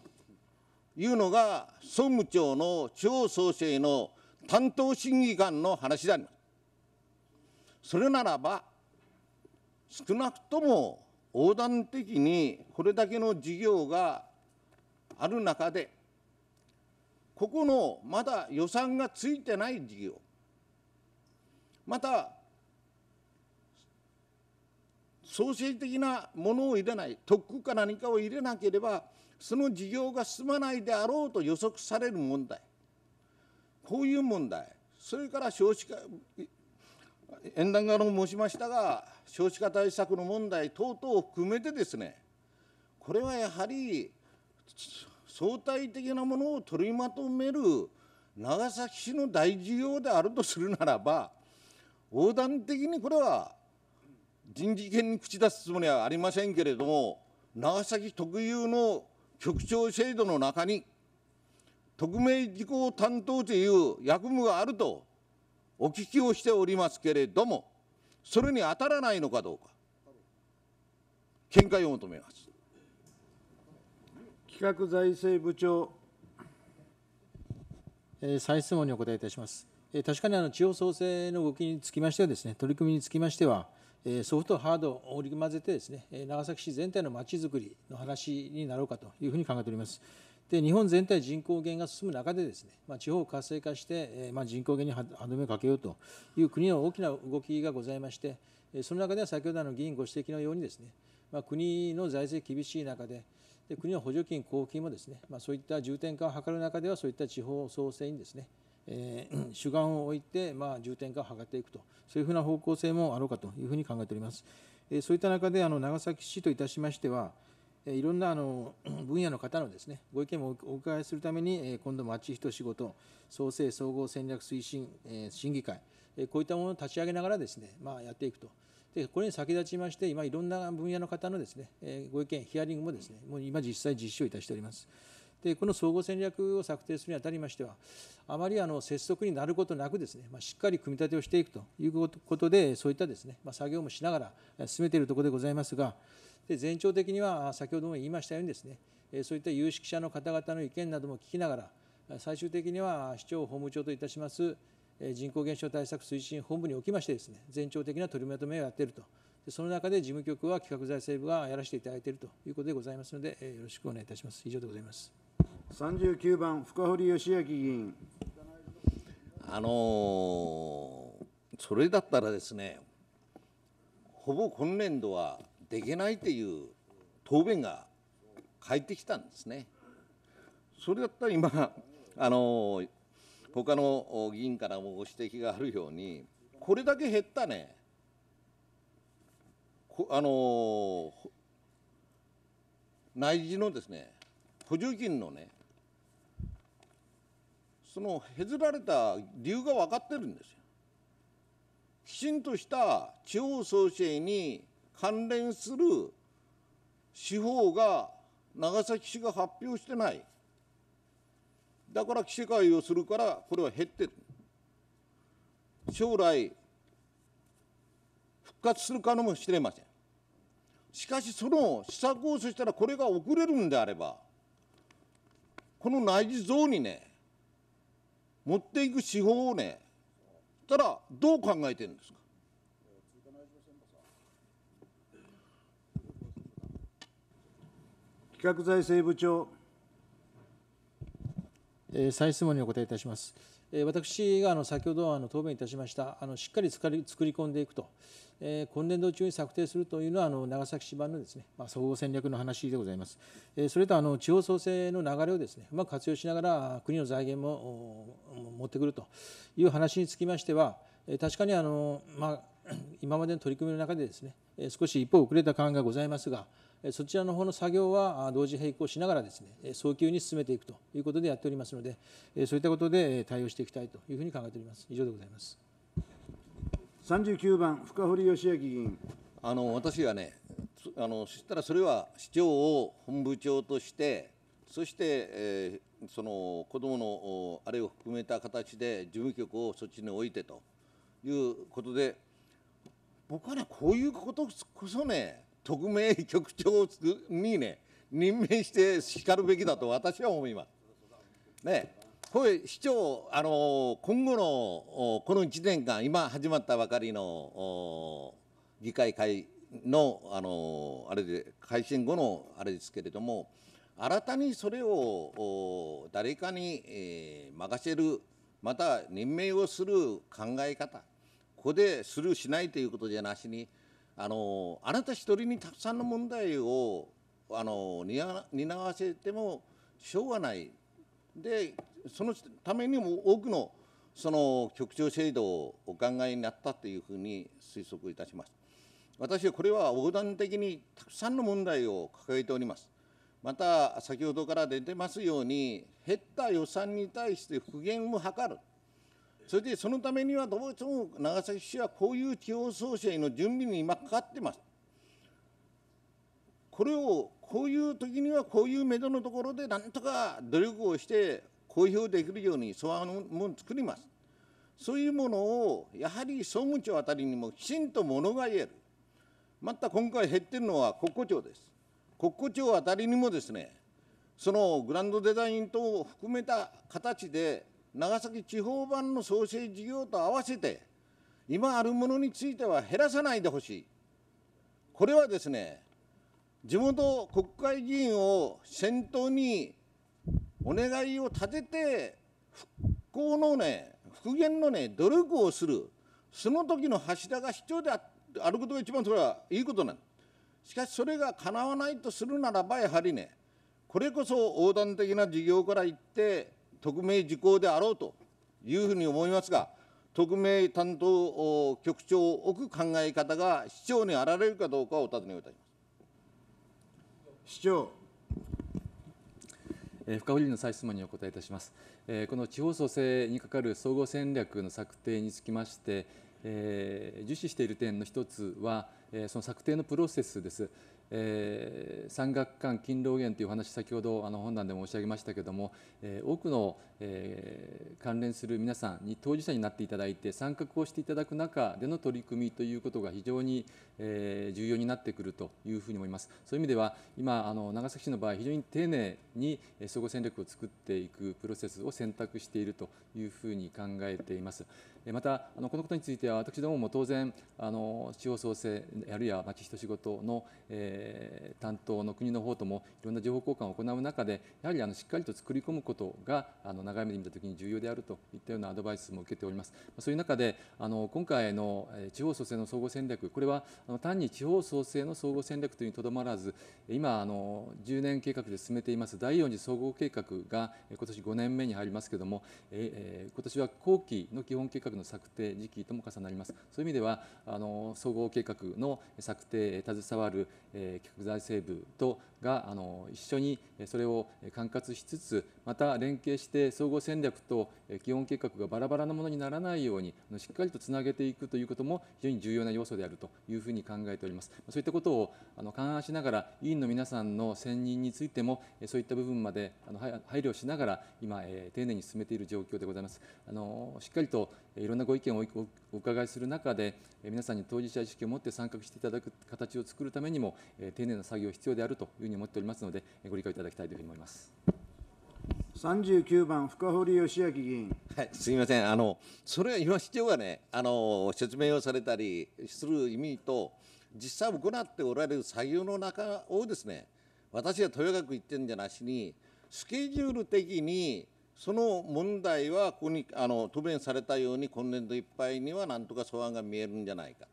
いうのが、総務庁の地方創生の担当審議官の話であります。それならば少なくとも横断的にこれだけの事業がある中でここのまだ予算がついてない事業また創生的なものを入れない特区か何かを入れなければその事業が進まないであろうと予測される問題こういう問題それから少子化演談側も申しましたが、少子化対策の問題等々を含めてですね、これはやはり相対的なものを取りまとめる長崎市の大事業であるとするならば、横断的にこれは人事権に口出すつもりはありませんけれども、長崎特有の局長制度の中に、特命事項担当という役務があるとお聞きをしておりますけれども、それに当たらないのかどうか、見解を求めます。企画財政部長。えー、再質問にお答えいたします。えー、確かにあの地方創生の動きにつきましてはですね、取り組みにつきましては、えー、ソフトハードを織り交ぜてですね、長崎市全体のまちづくりの話になろうかというふうに考えております。で日本全体人口減が進む中でですね、まあ、地方を活性化して、えー、まあ、人口減に歯止めをかけようという国の大きな動きがございまして、えその中では先ほどの議員ご指摘のようにですね、まあ、国の財政厳しい中でで国の補助金交付金もですね、まそういった重点化を図る中ではそういった地方創生にですねえー、主眼を置いて、まあ、重点化を図っていくと、そういうふうな方向性もあろうかというふうに考えております。えー、そういった中で、あの長崎市といたしましては、いろんなあの 分野の方のですねご意見もお伺いするために、今度、町人仕事、創生総合戦略推進審議会、こういったものを立ち上げながらですね、まあ、やっていくと。でこれに先立ちまして、今、いろんな分野の方のですねご意見、ヒアリングもですねもう今、実際実施をいたしております。でこの総合戦略を策定するにあたりましては、あまりあの拙速になることなくですね、まあ、しっかり組み立てをしていくということで、そういったですね、まあ、作業もしながら進めているところでございますが、で全長的には先ほども言いましたようにですねそういった有識者の方々の意見なども聞きながら最終的には市長法務長といたします人口減少対策推進本部におきましてですね全長的な取りまとめをやっているとその中で事務局は企画財政部がやらせていただいているということでございますのでよろしくお願いいたします以上でございます39番深堀義明議員あのー、それだったらですねほぼ今年度はできないという答弁が返ってきたんですね。それだったら今あの他の議員からもご指摘があるようにこれだけ減ったねあの内需のですね補助金のねその削られた理由が分かってるんですよ。きちんとした地方創生に関連する司法が長崎市が発表してない。だから規制会をするから、これは減ってる。将来、復活するかもしれません。しかし、その施策をそしたら、これが遅れるんであれば、この内地像にね、持っていく手法をね、たらどう考えてるんですか企画財政部長。再質問にお答えいたします。私が先ほど答弁いたしましたしっかり作り込んでいくと、今年度中に策定するというのは、長崎市版のですね、まあ、総合戦略の話でございます。それとあの地方創生の流れをですね、うまく活用しながら、国の財源も持ってくるという話につきましては、確かにあの、まあ、今までの取り組みの中でですね、少し一歩遅れた感がございますが、そちらの方の作業は同時並行しながらですね、早急に進めていくということでやっておりますので、そういったことで対応していきたいというふうに考えております。以上でございます。39番、深堀義明議員。あの私はねあの、そしたらそれは市長を本部長として、そして、えー、その子どものあれを含めた形で事務局をそっちに置いてということで、僕はね、こういうことこそね、特命局長にね、任命してしかるべきだと私は思います。ね、これ、市長、あの今後のこの1年間、今始まったばかりの議会会の、あのあれで、改選後のあれですけれども、新たにそれを誰かに、えー、任せる、また任命をする考え方、ここでスルーしないということじゃなしに、あのあなた一人にたくさんの問題をあの担わせてもしょうがないでそのためにも多くのその局長制度をお考えになったというふうに推測いたします。私はこれは横断的にたくさんの問題を抱えております。また、先ほどから出てますように、減った予算に対して復元を図る、それでそのためにはどうしても長崎市はこういう地方創生の準備に今かかってます。これをこういう時にはこういう目処のところでなんとか努力をして公表できるように素案も作ります。そういうものをやはり総務庁あたりにもきちんと物が言える。また今回減ってるのは国庫庁です。国庫庁あたりにもですね、そのグランドデザイン等を含めた形で長崎地方版の創生事業と合わせて、今あるものについては減らさないでほしい。これはですね、地元国会議員を先頭にお願いを立てて、復興のね、復元のね、努力をする、その時の柱が必要であることが一番それはいいことなんしかし、それが叶わないとするならば、やはりね、これこそ横断的な事業から言って、匿名事項であろうというふうに思いますが、特命担当局長を置く考え方が市長にあられるかどうかをお尋ねをいたします。市長深堀の再質問にお答えいたします。この地方創生にかかる総合戦略の策定につきまして、重視している点の一つは、その策定のプロセスです。えー、山岳間勤労源というお話先ほどあの本談で申し上げましたけれども、えー、多くの、えー、関連する皆さんに当事者になっていただいて参画をしていただく中での取り組みということが非常に、えー、重要になってくるというふうに思いますそういう意味では今あの長崎市の場合非常に丁寧に総合戦略を作っていくプロセスを選択しているというふうに考えていますまたあのこのことについては私どもも当然あの地方創生あるいは町人仕事の、えーえー、担当の国の方ともいろんな情報交換を行う中でやはりあのしっかりと作り込むことがあの長い目で見た時に重要であるといったようなアドバイスも受けております。そういう中であの今回の地方創生の総合戦略これはあの単に地方創生の総合戦略というにとどまらず今あの10年計画で進めています第4次総合計画が今年5年目に入りますけれども、えー、今年は後期の基本計画の策定時期とも重なります。そういう意味ではあの総合計画の策定携わる、えーえー、企画財政部とがあの一緒にそれを管轄しつつまた連携して総合戦略と基本計画がバラバラなものにならないようにしっかりとつなげていくということも非常に重要な要素であるというふうに考えておりますそういったことをあの勘案しながら委員の皆さんの選任についてもそういった部分まであの配慮しながら今、えー、丁寧に進めている状況でございますあのしっかりといろんなご意見をお伺いする中で皆さんに当事者意識を持って参画していただく形を作るためにも、え丁寧な作業必要であるというに思っておりますので、ご理解いただきたいというふうに思います。39番、深堀義明議員。はい、すみません、あのそれは今、市長がねあの、説明をされたりする意味と、実際行っておられる作業の中をですね、私はとやかく言ってるんじゃなしに、スケジュール的に、その問題はここにあの答弁されたように、今年度いっぱいにはなんとか素案が見えるんじゃないか。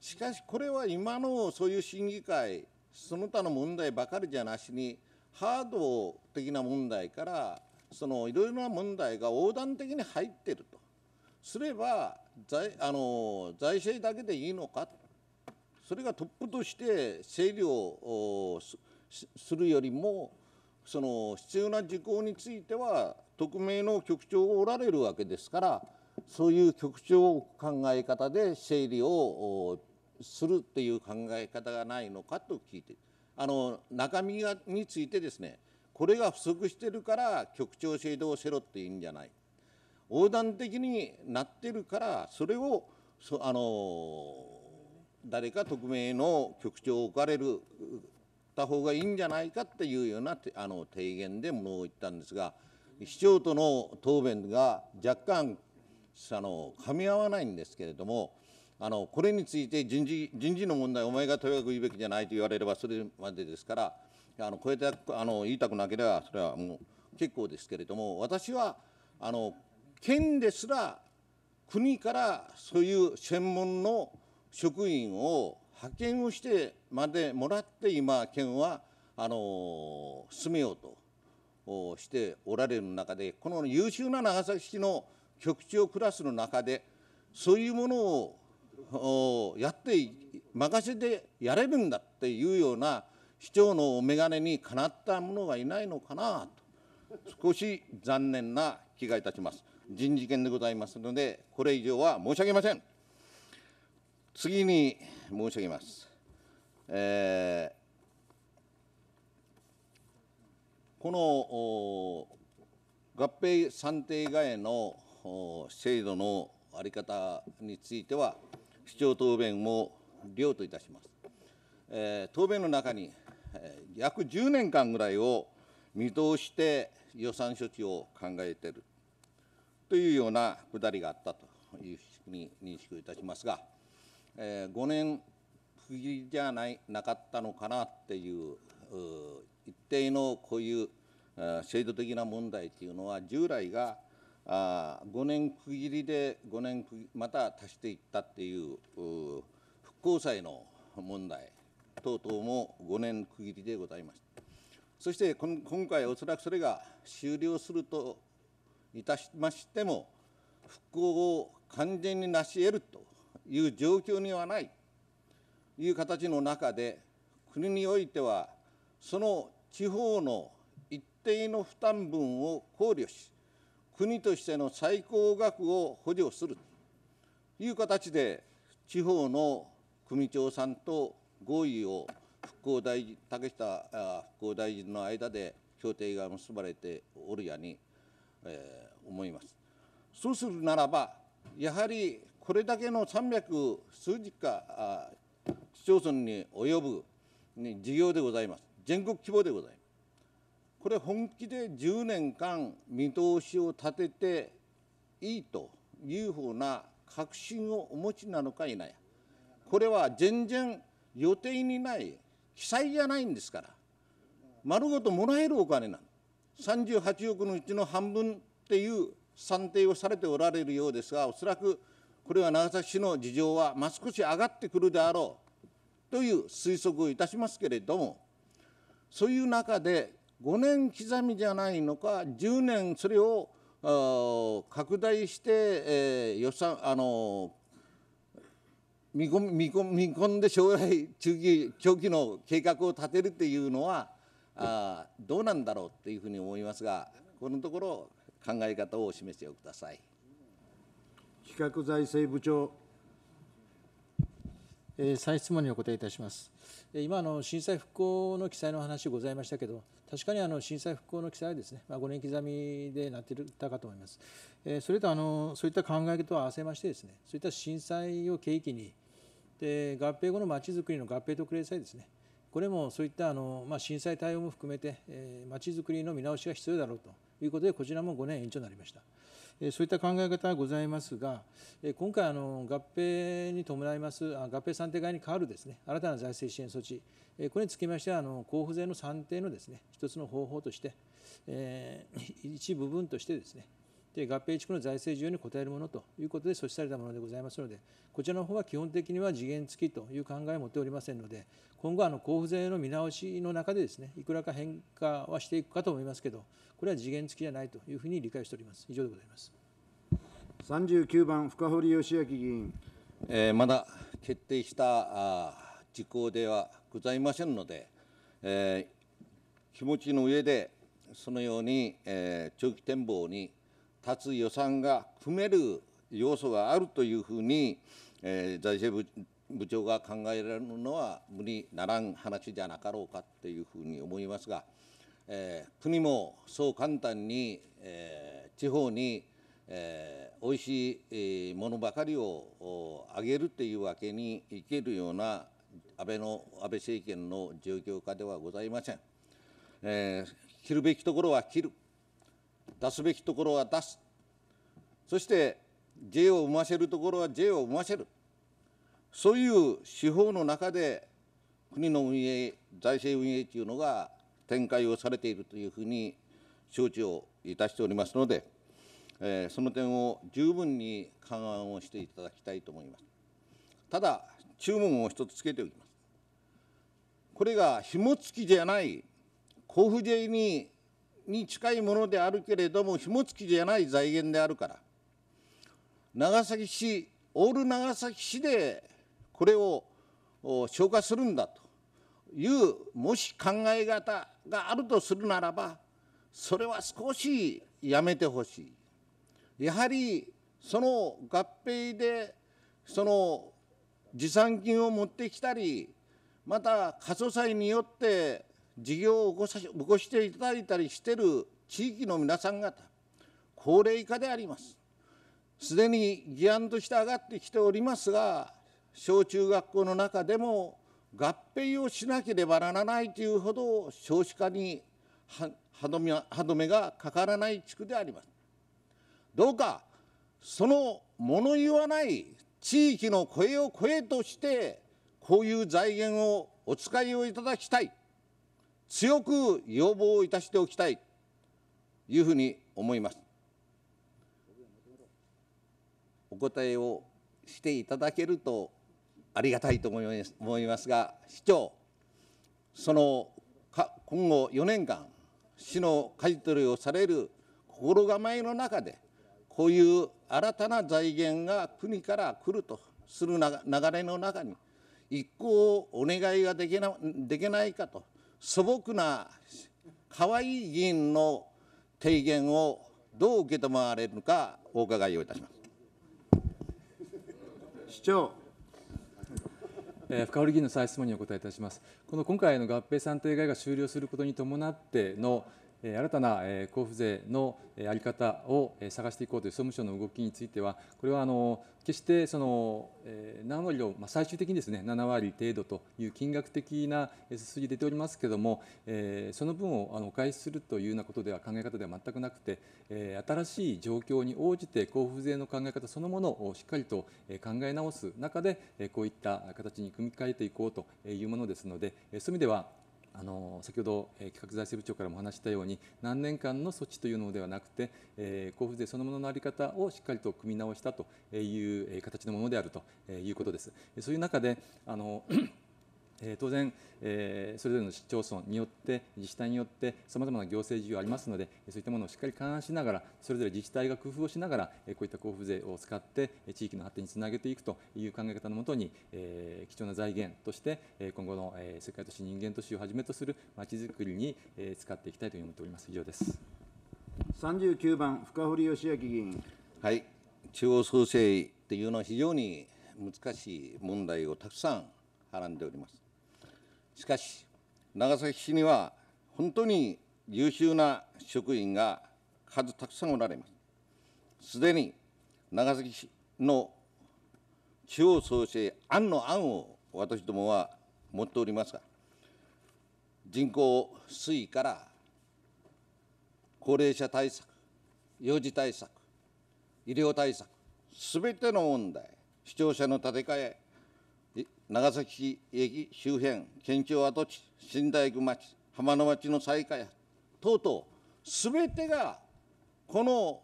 しかし、これは今のそういう審議会その他の問題ばかりじゃなしにハード的な問題からそのいろいろな問題が横断的に入ってるとすれば財あの財政だけでいいのかそれがトップとして整理をするよりもその必要な事項については匿名の局長がおられるわけですからそういう局長考え方で整理をするていう考え方がないのかと聞いてあの中身がについてですねこれが不足してるから局長制度をせろっていいんじゃない横断的になってるからそれをそあの誰か匿名の局長を置かれるた方がいいんじゃないかっていうようなあの提言でものを言ったんですが市長との答弁が若干あの噛み合わないんですけれどもあのこれについて人事人事の問題、お前がとにかく言うべきじゃないと言われれば、それまでですから、あのこうやってあの言いたくなければ、それはもう結構ですけれども、私はあの県ですら、国からそういう専門の職員を派遣をしてまでもらって、今、県はあの進めようとしておられる中で、この優秀な長崎市の局長クラスの中で、そういうものをやって任せてやれるんだっていうような市長のお眼鏡にかなった者がいないのかなと少し残念な気がいたします人事権でございますのでこれ以上は申し上げません次に申し上げます、えー、この合併算定外の制度のあり方については市長答弁も了といたします。えー、答弁の中に、えー、約10年間ぐらいを見通して予算処置を考えているというようなくだりがあったというふうに認識をいたしますが、えー、5年区切りじゃないなかったのかなっていう一定のこういう制度的な問題というのは従来があ5年区切りで5年また足していったっていう復興債の問題等々も5年区切りでございましたそして今回おそらくそれが終了するといたしましても復興を完全になし得るという状況にはないという形の中で国においてはその地方の一定の負担分を考慮し国としての最高額を補助するという形で、地方の組長さんと合意を復興大臣、竹下復興大臣の間で協定が結ばれておるやに、えー、思います。そうするならば、やはりこれだけの300数十か市町村に及ぶ事業でございます。全国規模でございます。これ本気で10年間見通しを立てていいというふうな確信をお持ちなのか否やこれは全然予定にない記載じゃないんですから丸ごともらえるお金なの38億のうちの半分っていう算定をされておられるようですがおそらくこれは長崎市の事情はま少し上がってくるであろうという推測をいたしますけれどもそういう中で5年刻みじゃないのか10年それを拡大して、えー、予算あの見込見込見込んで将来中期長期の計画を立てるっていうのはあどうなんだろうっていうふうに思いますがこのところ考え方をお示しをください企画財政部長えー、再質問にお答えいたします。今の震災復興の記載の話ございましたけど、確かにあの震災復興の記載はですね、まあ、5年刻みでなっていたかと思います。えそれとあのそういった考えと合わせましてですね、そういった震災を契機に、で合併後のまちづくりの合併特例祭ですね、これもそういったあの、まあ、震災対応も含めて、ま、え、ち、ー、づくりの見直しが必要だろうということで、こちらも5年延長になりました。そういった考え方がございますが、今回あの、合併に伴います合併算定外に代わるです、ね、新たな財政支援措置、これにつきましては、あの交付税の算定のです、ね、一つの方法として、え一部分としてですね、で合併地区の財政需要に応えるものということで措置されたものでございますので、こちらの方は基本的には次元付きという考えを持っておりませんので、今後、交付税の見直しの中でです、ね、いくらか変化はしていくかと思いますけど、これは次元付きじゃないというふうに理解しております。以上でございます39番、深堀義明議員。えー、まだ決定した事項ではございませんので、えー、気持ちの上で、そのように、えー、長期展望に立つ予算が組める要素があるというふうに、えー、財政部長が考えられるのは無理ならん話じゃなかろうかというふうに思いますが、えー、国もそう簡単に、えー、地方に、えー、おいしいものばかりをあげるというわけにいけるような安倍の安倍政権の状況下ではございません。えー、切るべきところは切る出すべきところは出すそして税を生ませるところは税を生ませるそういう手法の中で国の運営財政運営というのが展開をされているというふうに承知をいたしておりますので、えー、その点を十分に勘案をしていただきたいと思います。ただ、注文を一つつけておきます。これが紐付きじゃない交付税にに近いものであるけれども紐付きじゃない財源であるから長崎市オール長崎市でこれを消化するんだというもし考え方があるとするならばそれは少しやめてほしいやはりその合併でその持参金を持ってきたりまた過疎債によって事業を起こしていただいたりしている地域の皆さん方高齢化でありますすでに議案として上がってきておりますが小中学校の中でも合併をしなければならないというほど少子化に歯止めがかからない地区であります。どうかその物言わない地域の声を声としてこういう財源をお使いをいただきたい。強く要望いたしておきたいというふうに思います。お答えをしていただけるとありがたいと思いますが、市長、その今後4年間、市の舵取りをされる心構えの中で、こういう新たな財源が国から来るとする流れの中に、一向お願いができなできないかと素朴な河合議員の提言をどう受け止められるのかお伺いをいたします。市長えー、深堀議員の再質問にお答えいたします。この今回の合併算定外が終了することに伴っての、新たな交付税の在り方を探していこうという総務省の動きについては、これはあの決してその何割を、まあ、最終的にです、ね、7割程度という金額的な数字出ておりますけれども、その分をお返しするというようなことでは考え方では全くなくて、新しい状況に応じて交付税の考え方そのものをしっかりと考え直す中で、こういった形に組み替えていこうというものですので、そういう意味では、あの先ほど、えー、企画財政部長からも話したように何年間の措置というのではなくて、えー、交付税そのものの在り方をしっかりと組み直したという形のものであるということです。そういう中であのえ当然、えそれぞれの市町村によって自治体によってさまざまな行政事業ありますのでそういったものをしっかり勘案しながらそれぞれ自治体が工夫をしながらこういった交付税を使って地域の発展につなげていくという考え方のもとに、え貴重な財源として今後の、え世界都市人間都市をはじめとするまちづくりに、え使っていきたいと思っております以上です39番深堀義明議員はい中央創生というのは非常に難しい問題をたくさんはらんでおりますしかし、長崎市には本当に優秀な職員が数たくさんおられます。すでに長崎市の地方創生案の案を私どもは持っておりますが、人口推移から高齢者対策、幼児対策、医療対策、すべての問題、視聴者の立て替え、長崎駅周辺、県庁跡地、新大工町、浜の町の再開発等々、すべてがこの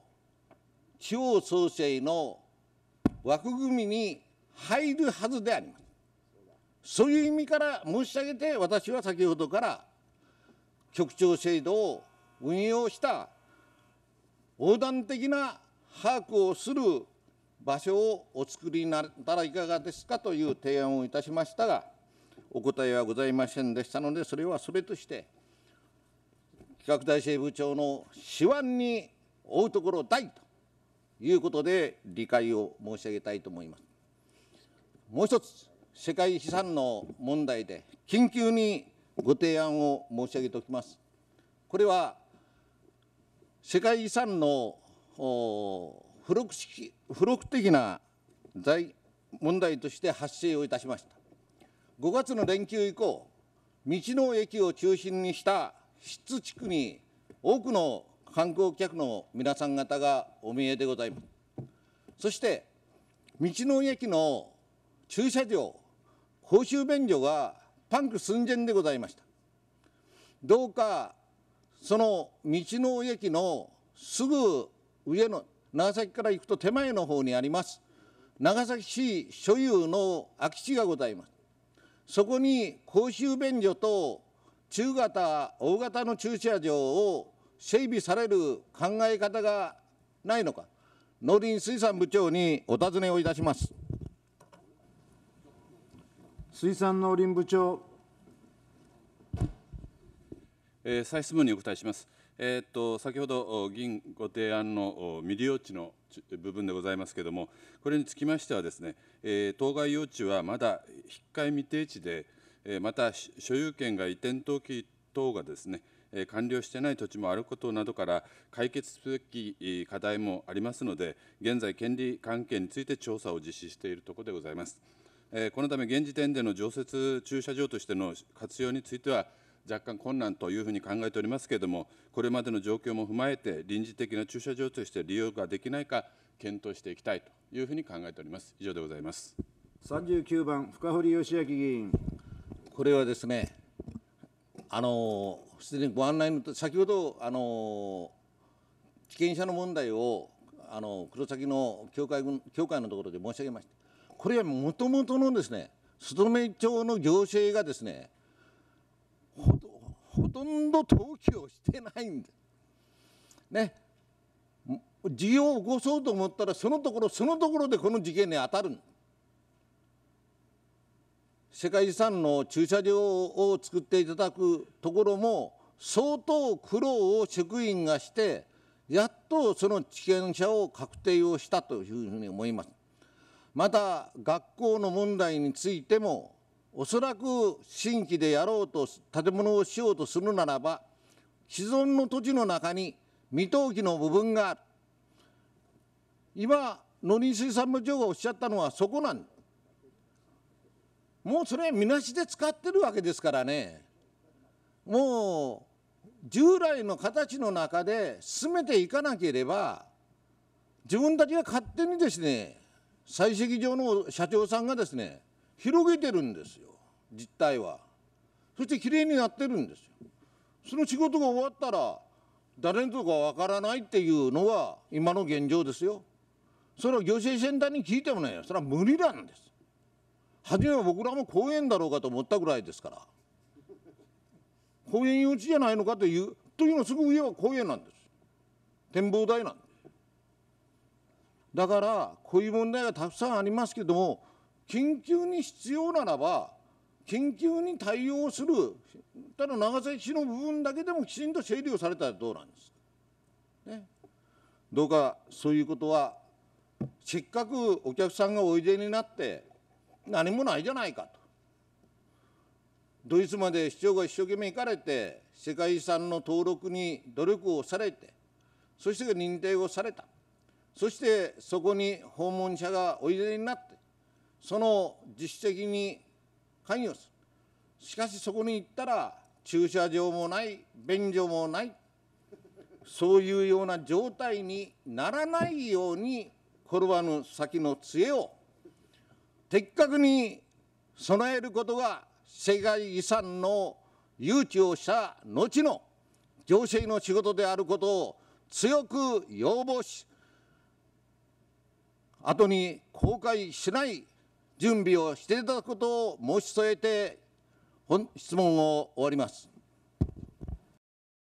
地方創生の枠組みに入るはずであります。そういう意味から申し上げて、私は先ほどから局長制度を運用した横断的な把握をする場所をお作りになったらいかがですかという提案をいたしましたがお答えはございませんでしたのでそれはそれとして企画大政部長の手腕に負うところ大ということで理解を申し上げたいと思います。もう一つ世界遺産の問題で緊急にご提案を申し上げておきます。これは世界遺産の付録式付録的な財問題として発生をいたしました5月の連休以降道の駅を中心にした湿地区に多くの観光客の皆さん方がお見えでございますそして道の駅の駐車場公衆便所がパンク寸前でございましたどうかその道の駅のすぐ上の長崎から行くと手前の方にあります長崎市所有の空き地がございますそこに公衆便所と中型大型の駐車場を整備される考え方がないのか農林水産部長にお尋ねをいたします水産農林部長、えー、再質問にお答えしますえー、っと先ほど議員ご提案の未利用地の部分でございますけれども、これにつきましてはですね、当該用地はまだ引え未定地で、また所有権が移転登記等がですね、完了してない土地もあることなどから解決すべき課題もありますので、現在、権利関係について調査を実施しているところでございます。このため、現時点での常設駐車場としての活用については、若干困難というふうに考えておりますけれども、これまでの状況も踏まえて、臨時的な駐車場として利用ができないか、検討していきたいというふうに考えております。以上でございます。39番、深堀義明議員。これはですね、あのすでにご案内の先ほどあの危険者の問題をあの黒崎の教会教会のところで申し上げました。これはもともとのですね、勤め町の行政がですね、ほとほとんど投機をしてないんでね事業を起こそうと思ったらそのところそのところでこの事件に当たる世界遺産の駐車場を作っていただくところも相当苦労を職員がしてやっとその地権者を確定をしたというふうに思います。また学校の問題についてもおそらく新規でやろうと建物をしようとするならば既存の土地の中に未登記の部分がある今農林水産部長がおっしゃったのはそこなんもうそれはみなしで使ってるわけですからねもう従来の形の中で進めていかなければ自分たちが勝手にですね採石場の社長さんがですね広げてるんですよ実態はそしてきれいになってるんですよその仕事が終わったら誰のとこわからないっていうのは今の現状ですよそれは行政センターに聞いてもねそれは無理なんです初めは僕らも公園だろうかと思ったぐらいですから公園用地じゃないのかというというのすぐ上は公園なんです展望台なんですだからこういう問題がたくさんありますけども緊急に必要ならば、緊急に対応する、ただ長崎市の部分だけでもきちんと整理をされたらどうなんですか。ね、どうかそういうことは、せっかくお客さんがおいでになって、何もないじゃないかと。ドイツまで市長が一生懸命行かれて、世界遺産の登録に努力をされて、そして認定をされた、そしてそこに訪問者がおいでになった。その自主的に関与する。しかしそこに行ったら駐車場もない、便所もない、そういうような状態にならないように転ばぬ先の杖を的確に備えることが世界遺産の誘致をした後の行政の仕事であることを強く要望し後に後悔しない準備をしていただくことを申し添えて、質問を終わります。